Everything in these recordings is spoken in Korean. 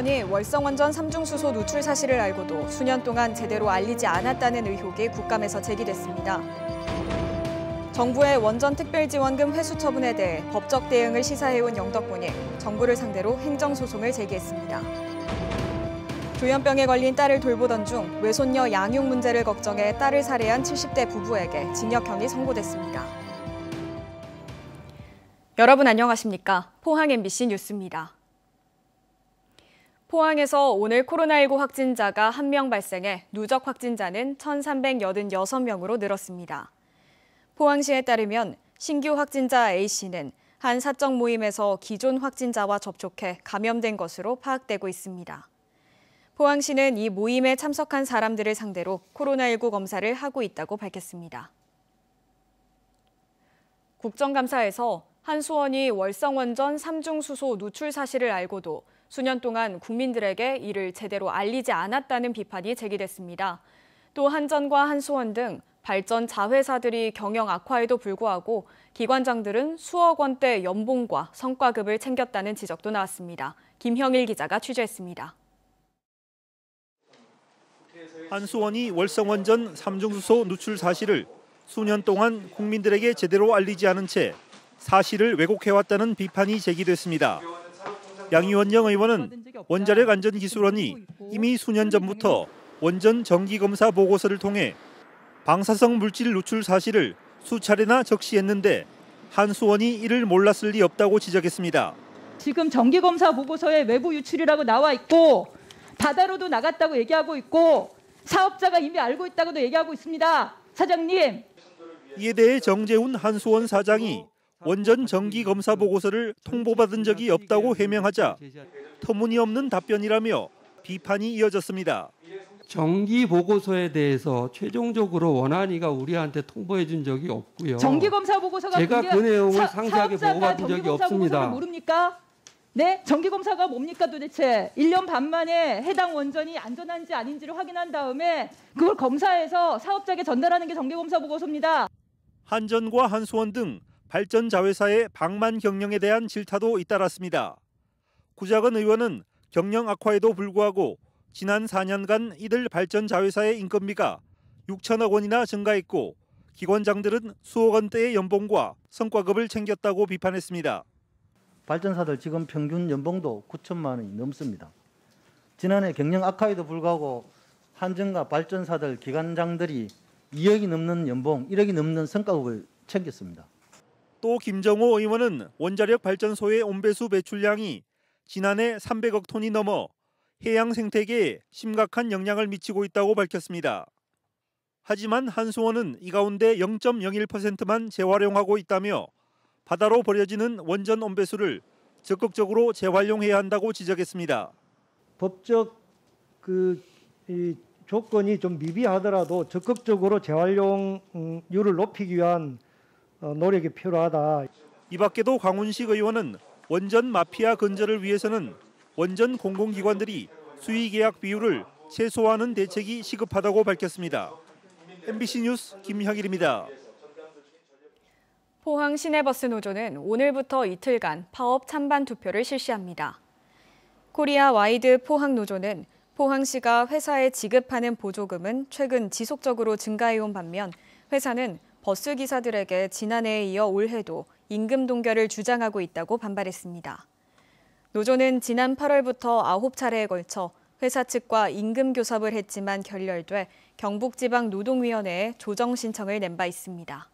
의원이 월성원전 3중수소 누출 사실을 알고도 수년 동안 제대로 알리지 않았다는 의혹이 국감에서 제기됐습니다. 정부의 원전 특별지원금 회수 처분에 대해 법적 대응을 시사해온 영덕군이 정부를 상대로 행정소송을 제기했습니다. 조현병에 걸린 딸을 돌보던 중 외손녀 양육 문제를 걱정해 딸을 살해한 70대 부부에게 징역형이 선고됐습니다. 여러분 안녕하십니까? 포항 MBC 뉴스입니다. 포항에서 오늘 코로나19 확진자가 1명 발생해 누적 확진자는 1,386명으로 늘었습니다. 포항시에 따르면 신규 확진자 A씨는 한 사적 모임에서 기존 확진자와 접촉해 감염된 것으로 파악되고 있습니다. 포항시는 이 모임에 참석한 사람들을 상대로 코로나19 검사를 하고 있다고 밝혔습니다. 국정감사에서 한수원이 월성원전 3중 수소 누출 사실을 알고도 수년 동안 국민들에게 이를 제대로 알리지 않았다는 비판이 제기됐습니다. 또 한전과 한수원 등 발전 자회사들이 경영 악화에도 불구하고 기관장들은 수억 원대 연봉과 성과급을 챙겼다는 지적도 나왔습니다. 김형일 기자가 취재했습니다. 한수원이 월성원전 3중수소 누출 사실을 수년 동안 국민들에게 제대로 알리지 않은 채 사실을 왜곡해왔다는 비판이 제기됐습니다. 양이원영 의원은 원자력 안전기술원이 이미 수년 전부터 원전 정기검사 보고서를 통해 방사성 물질 노출 사실을 수차례나 적시했는데 한수원이 이를 몰랐을 리 없다고 지적했습니다. 지금 정기검사 보고서에 외부 유출이라고 나와 있고 바다로도 나갔다고 얘기하고 있고 사업자가 이미 알고 있다고도 얘기하고 있습니다. 사장님. 이에 대해 정재훈 한수원 사장이 원전 정기 검사 보고서를 통보받은 적이 없다고 해명하자 터무니없는 답변이라며 비판이 이어졌습니다. 정기 보고서에 대해서 최종적으로 원한이가 우리한테 통보해 준 적이 없고요. 정기 검사 보고서가 제가 그 내용을 사, 상세하게 보고받은 적이 없습니다. 모릅니까? 네, 정기 검사가 뭡니까 도대체? 1년 반 만에 해당 원전이 안전한지 아닌지를 확인한 다음에 그걸 검사해서 사업자에게 전달하는 게 정기 검사 보고서입니다. 한전과 한수원 등 발전 자회사의 방만 경영에 대한 질타도 잇따랐습니다. 구작은 의원은 경영 악화에도 불구하고 지난 4년간 이들 발전 자회사의 인건비가 6천억 원이나 증가했고 기관장들은 수억 원대의 연봉과 성과급을 챙겼다고 비판했습니다. 발전사들 지금 평균 연봉도 9천만 원이 넘습니다. 지난해 경영 악화에도 불구하고 한전과 발전사들 기관장들이 2억이 넘는 연봉, 1억이 넘는 성과급을 챙겼습니다. 또 김정호 의원은 원자력 발전소의 온배수 배출량이 지난해 300억 톤이 넘어 해양 생태계에 심각한 영향을 미치고 있다고 밝혔습니다. 하지만 한수원은 이 가운데 0.01%만 재활용하고 있다며 바다로 버려지는 원전 온배수를 적극적으로 재활용해야 한다고 지적했습니다. 법적 그 조건이 좀 미비하더라도 적극적으로 재활용률을 높이기 위한 어, 노력이 필요하다. 이 밖에도 강훈식 의원은 원전 마피아 근절을 위해서는 원전 공공기관들이 수의계약 비율을 최소화하는 대책이 시급하다고 밝혔습니다. MBC 뉴스 김형일입니다. 포항 시내버스 노조는 오늘부터 이틀간 파업 찬반 투표를 실시합니다. 코리아 와이드 포항 노조는 포항시가 회사에 지급하는 보조금은 최근 지속적으로 증가해온 반면 회사는 버스 기사들에게 지난해에 이어 올해도 임금 동결을 주장하고 있다고 반발했습니다. 노조는 지난 8월부터 9차례에 걸쳐 회사 측과 임금 교섭을 했지만 결렬돼 경북지방 노동위원회에 조정 신청을 낸 바 있습니다.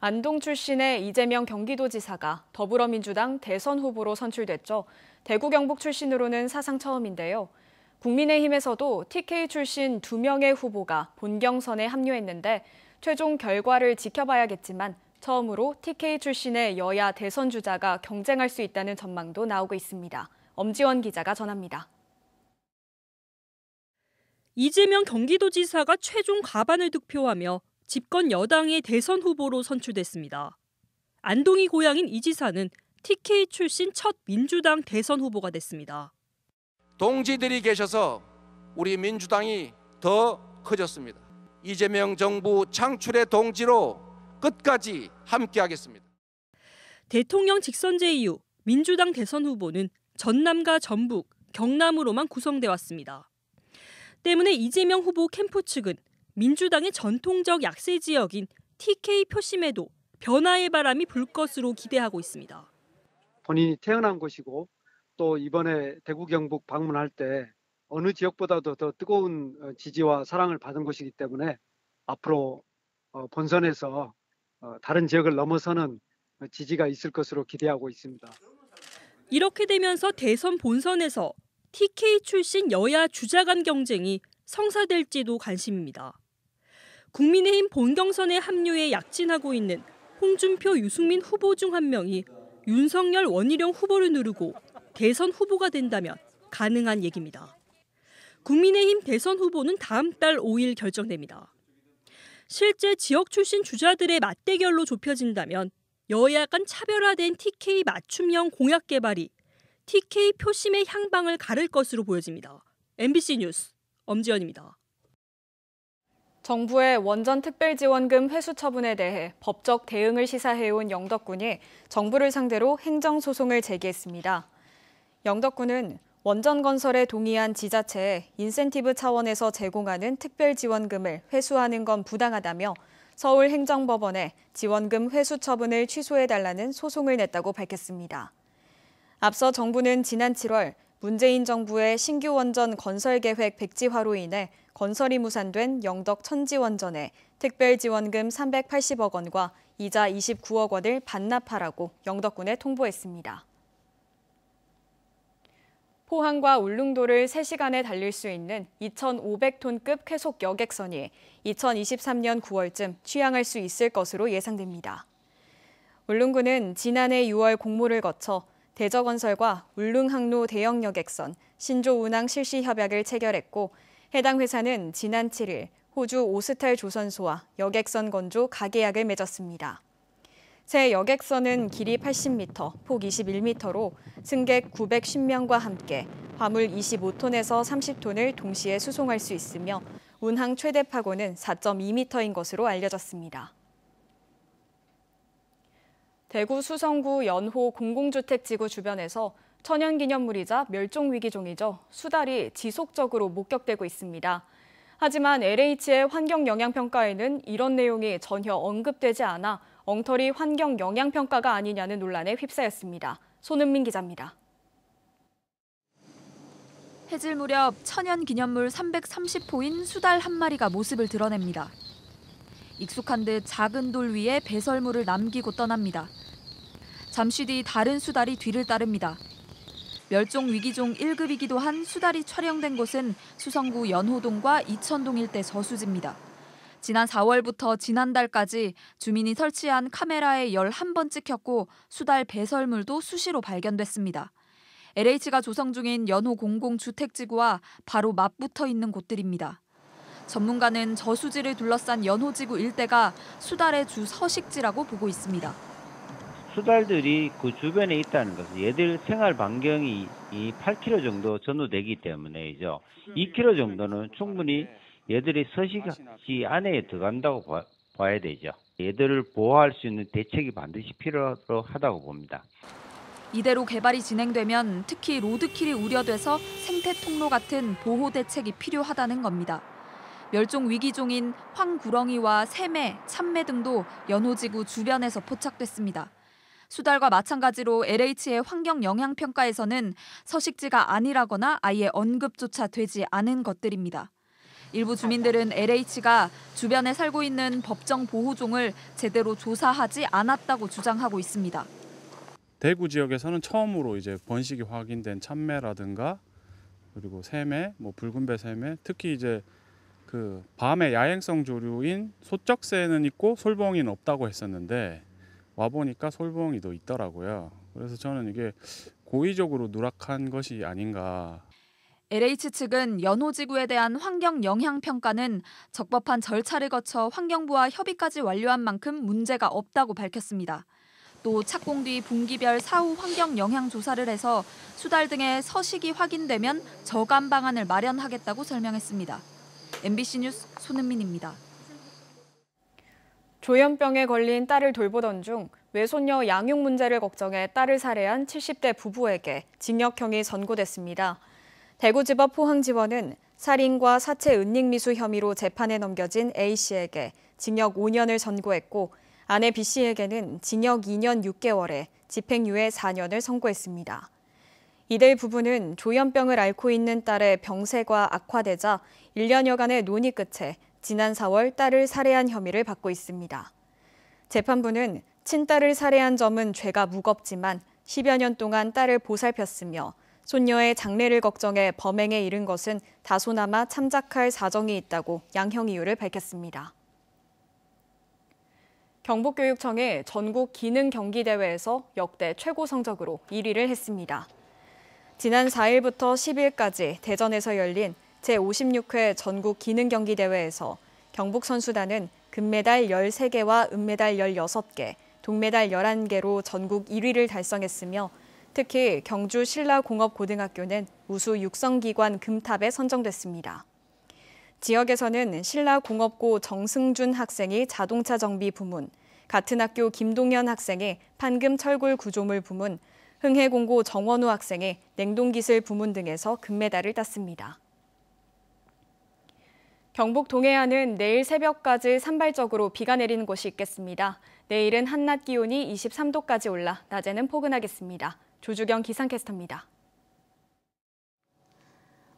안동 출신의 이재명 경기도지사가 더불어민주당 대선 후보로 선출됐죠. 대구 경북 출신으로는 사상 처음인데요. 국민의힘에서도 TK 출신 두명의 후보가 본경선에 합류했는데 최종 결과를 지켜봐야겠지만 처음으로 TK 출신의 여야 대선 주자가 경쟁할 수 있다는 전망도 나오고 있습니다. 엄지원 기자가 전합니다. 이재명 경기도지사가 최종 가반을 득표하며 집권 여당의 대선 후보로 선출됐습니다. 안동이 고향인 이 지사는 TK 출신 첫 민주당 대선 후보가 됐습니다. 동지들이 계셔서 우리 민주당이 더 커졌습니다. 이재명 정부 창출의 동지로 끝까지 함께하겠습니다. 대통령 직선제 이후 민주당 대선 후보는 전남과 전북, 경남으로만 구성돼 왔습니다. 때문에 이재명 후보 캠프 측은 민주당의 전통적 약세 지역인 TK 표심에도 변화의 바람이 불 것으로 기대하고 있습니다. 본인이 태어난 곳이고 또 이번에 대구 경북 방문할 때 어느 지역보다도 더 뜨거운 어, 지지와 사랑을 받은 곳이기 때문에 앞으로 어, 본선에서 어, 다른 지역을 넘어서는 지지가 있을 것으로 기대하고 있습니다. 이렇게 되면서 대선 본선에서 TK 출신 여야 주자 간 경쟁이 성사될지도 관심입니다. 국민의힘 본경선에 합류해 약진하고 있는 홍준표, 유승민 후보 중 한 명이 윤석열, 원희룡 후보를 누르고 대선 후보가 된다면 가능한 얘기입니다. 국민의힘 대선 후보는 다음 달 5일 결정됩니다. 실제 지역 출신 주자들의 맞대결로 좁혀진다면 여야 간 차별화된 TK 맞춤형 공약 개발이 TK 표심의 향방을 가를 것으로 보여집니다. MBC 뉴스 엄지연입니다. 정부의 원전 특별지원금 회수 처분에 대해 법적 대응을 시사해온 영덕군이 정부를 상대로 행정소송을 제기했습니다. 영덕군은 원전 건설에 동의한 지자체에 인센티브 차원에서 제공하는 특별 지원금을 회수하는 건 부당하다며 서울행정법원에 지원금 회수 처분을 취소해달라는 소송을 냈다고 밝혔습니다. 앞서 정부는 지난 7월 문재인 정부의 신규 원전 건설 계획 백지화로 인해 건설이 무산된 영덕 천지원전에 특별지원금 380억 원과 이자 29억 원을 반납하라고 영덕군에 통보했습니다. 포항과 울릉도를 3시간에 달릴 수 있는 2,500톤급 쾌속 여객선이 2023년 9월쯤 취항할 수 있을 것으로 예상됩니다. 울릉군은 지난해 6월 공모를 거쳐 대저건설과 울릉항로 대형 여객선 신조 운항 실시 협약을 체결했고 해당 회사는 지난 7일 호주 오스탈 조선소와 여객선 건조 가계약을 맺었습니다. 제 여객선은 길이 80m, 폭 21m로 승객 910명과 함께 화물 25톤에서 30톤을 동시에 수송할 수 있으며 운항 최대 파고는 4.2m인 것으로 알려졌습니다. 대구 수성구 연호 공공주택지구 주변에서 천연기념물이자 멸종위기종이죠. 수달이 지속적으로 목격되고 있습니다. 하지만 LH의 환경영향평가에는 이런 내용이 전혀 언급되지 않아 엉터리 환경 영향 평가가 아니냐는 논란에 휩싸였습니다. 손은민 기자입니다. 해질 무렵 천연 기념물 330호인 수달 한 마리가 모습을 드러냅니다. 익숙한 듯 작은 돌 위에 배설물을 남기고 떠납니다. 잠시 뒤 다른 수달이 뒤를 따릅니다. 멸종 위기종 1급이기도 한 수달이 촬영된 곳은 수성구 연호동과 이천동 일대 저수지입니다. 지난 4월부터 지난달까지 주민이 설치한 카메라에 11번 찍혔고 수달 배설물도 수시로 발견됐습니다. LH가 조성 중인 연호 공공주택지구와 바로 맞붙어 있는 곳들입니다. 전문가는 저수지를 둘러싼 연호지구 일대가 수달의 주 서식지라고 보고 있습니다. 수달들이 그 주변에 있다는 것은 얘들 생활 반경이 8km 정도 전후되기 때문에이죠. 2km 정도는 충분히 네. 얘들이 서식지 안에 들어간다고 봐, 봐야 되죠. 얘들을 보호할 수 있는 대책이 반드시 필요하다고 봅니다. 이대로 개발이 진행되면 특히 로드킬이 우려돼서 생태 통로 같은 보호 대책이 필요하다는 겁니다. 멸종 위기종인 황구렁이와 새매, 참매 등도 연호지구 주변에서 포착됐습니다. 수달과 마찬가지로 LH의 환경 영향 평가에서는 서식지가 아니라거나 아예 언급조차 되지 않은 것들입니다. 일부 주민들은 LH가 주변에 살고 있는 법정 보호종을 제대로 조사하지 않았다고 주장하고 있습니다. 대구 지역에서는 처음으로 이제 번식이 확인된 참매라든가 그리고 새매, 뭐 붉은배 새매, 특히 이제 그 밤에 야행성 조류인 소쩍새는 있고 솔봉이는 없다고 했었는데 와 보니까 솔봉이도 있더라고요. 그래서 저는 이게 고의적으로 누락한 것이 아닌가 LH 측은 연호지구에 대한 환경 영향 평가는 적법한 절차를 거쳐 환경부와 협의까지 완료한 만큼 문제가 없다고 밝혔습니다. 또 착공 뒤 분기별 사후 환경 영향 조사를 해서 수달 등의 서식이 확인되면 저감 방안을 마련하겠다고 설명했습니다. MBC 뉴스 손은민입니다. 조현병에 걸린 딸을 돌보던 중 외손녀 양육 문제를 걱정해 딸을 살해한 70대 부부에게 징역형이 선고됐습니다. 대구지법 포항지원은 살인과 사체 은닉미수 혐의로 재판에 넘겨진 A씨에게 징역 5년을 선고했고 아내 B씨에게는 징역 2년 6개월에 집행유예 4년을 선고했습니다. 이들 부부는 조현병을 앓고 있는 딸의 병세가 악화되자 1년여간의 논의 끝에 지난 4월 딸을 살해한 혐의를 받고 있습니다. 재판부는 친딸을 살해한 점은 죄가 무겁지만 10여 년 동안 딸을 보살폈으며 손녀의 장래를 걱정해 범행에 이른 것은 다소나마 참작할 사정이 있다고 양형 이유를 밝혔습니다. 경북교육청이 전국 기능 경기대회에서 역대 최고 성적으로 1위를 했습니다. 지난 4일부터 10일까지 대전에서 열린 제56회 전국 기능 경기대회에서 경북 선수단은 금메달 13개와 은메달 16개, 동메달 11개로 전국 1위를 달성했으며 특히 경주 신라공업고등학교는 우수 육성기관 금탑에 선정됐습니다. 지역에서는 신라공업고 정승준 학생이 자동차 정비 부문, 같은 학교 김동현 학생의 판금 철골 구조물 부문, 흥해공고 정원우 학생의 냉동기술 부문 등에서 금메달을 땄습니다. 경북 동해안은 내일 새벽까지 산발적으로 비가 내리는 곳이 있겠습니다. 내일은 한낮 기온이 23도까지 올라 낮에는 포근하겠습니다. 조주경 기상캐스터입니다.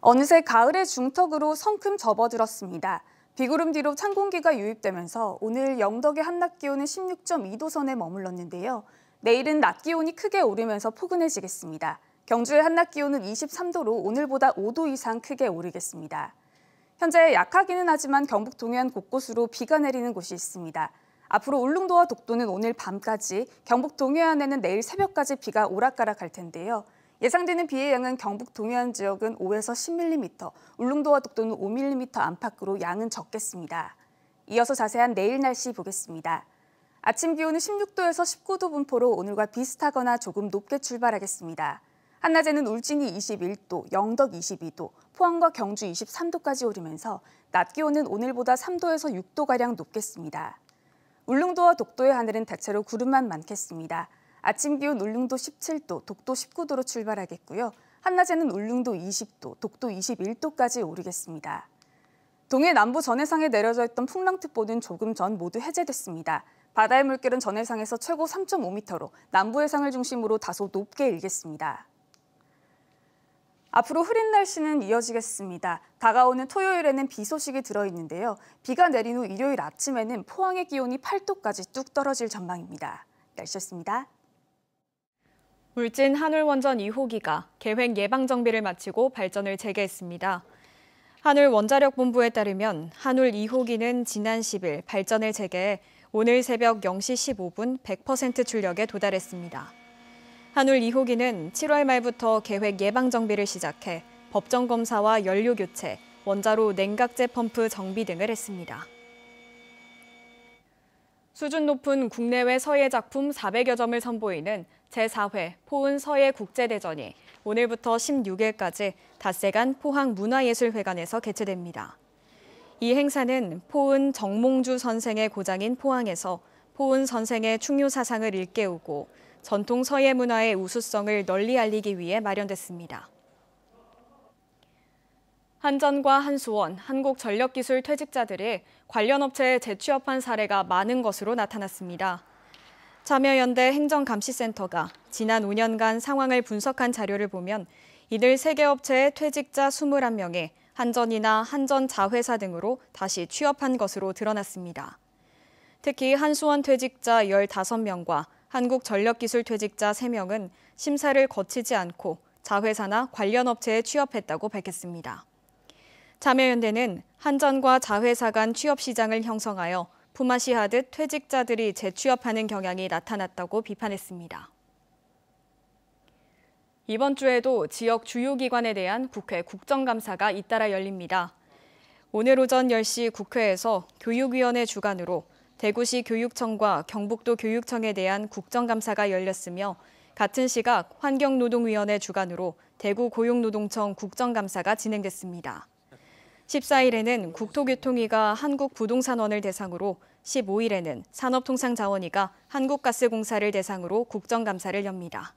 어느새 가을의 중턱으로 성큼 접어들었습니다. 비구름 뒤로 찬 공기가 유입되면서 오늘 영덕의 한낮 기온은 16.2도 선에 머물렀는데요. 내일은 낮 기온이 크게 오르면서 포근해지겠습니다. 경주의 한낮 기온은 23도로 오늘보다 5도 이상 크게 오르겠습니다. 현재 약하기는 하지만 경북 동해안 곳곳으로 비가 내리는 곳이 있습니다. 앞으로 울릉도와 독도는 오늘 밤까지, 경북 동해안에는 내일 새벽까지 비가 오락가락할 텐데요. 예상되는 비의 양은 경북 동해안 지역은 5에서 10mm, 울릉도와 독도는 5mm 안팎으로 양은 적겠습니다. 이어서 자세한 내일 날씨 보겠습니다. 아침 기온은 16도에서 19도 분포로 오늘과 비슷하거나 조금 높게 출발하겠습니다. 한낮에는 울진이 21도, 영덕 22도, 포항과 경주 23도까지 오르면서 낮 기온은 오늘보다 3도에서 6도가량 높겠습니다. 울릉도와 독도의 하늘은 대체로 구름만 많겠습니다. 아침 기온 울릉도 17도, 독도 19도로 출발하겠고요. 한낮에는 울릉도 20도, 독도 21도까지 오르겠습니다. 동해 남부 전해상에 내려져 있던 풍랑특보는 조금 전 모두 해제됐습니다. 바다의 물결은 전해상에서 최고 3.5m로 남부 해상을 중심으로 다소 높게 일겠습니다. 앞으로 흐린 날씨는 이어지겠습니다. 다가오는 토요일에는 비 소식이 들어있는데요. 비가 내린 후 일요일 아침에는 포항의 기온이 8도까지 뚝 떨어질 전망입니다. 날씨였습니다. 울진 한울원전 2호기가 계획 예방 정비를 마치고 발전을 재개했습니다. 한울원자력본부에 따르면 한울 2호기는 지난 10일 발전을 재개해 오늘 새벽 0시 15분 100% 출력에 도달했습니다. 한울 2호기는 7월 말부터 계획 예방 정비를 시작해 법정 검사와 연료 교체, 원자로 냉각제 펌프 정비 등을 했습니다. 수준 높은 국내외 서예 작품 400여 점을 선보이는 제4회 포은 서예 국제대전이 오늘부터 16일까지 닷새간 포항 문화예술회관에서 개최됩니다. 이 행사는 포은 정몽주 선생의 고장인 포항에서 포은 선생의 충유 사상을 일깨우고 전통 서예 문화의 우수성을 널리 알리기 위해 마련됐습니다. 한전과 한수원, 한국전력기술 퇴직자들이 관련 업체에 재취업한 사례가 많은 것으로 나타났습니다. 참여연대 행정감시센터가 지난 5년간 상황을 분석한 자료를 보면 이들 3개 업체의 퇴직자 21명이 한전이나 한전자회사 등으로 다시 취업한 것으로 드러났습니다. 특히 한수원 퇴직자 15명과 한국전력기술퇴직자 3명은 심사를 거치지 않고 자회사나 관련 업체에 취업했다고 밝혔습니다. 참여연대는 한전과 자회사 간 취업 시장을 형성하여 품앗이하듯 퇴직자들이 재취업하는 경향이 나타났다고 비판했습니다. 이번 주에도 지역 주요 기관에 대한 국회 국정감사가 잇따라 열립니다. 오늘 오전 10시 국회에서 교육위원회 주관으로 대구시 교육청과 경북도 교육청에 대한 국정감사가 열렸으며 같은 시각 환경노동위원회 주관으로 대구 고용노동청 국정감사가 진행됐습니다. 14일에는 국토교통위가 한국부동산원을 대상으로 15일에는 산업통상자원위가 한국가스공사를 대상으로 국정감사를 엽니다.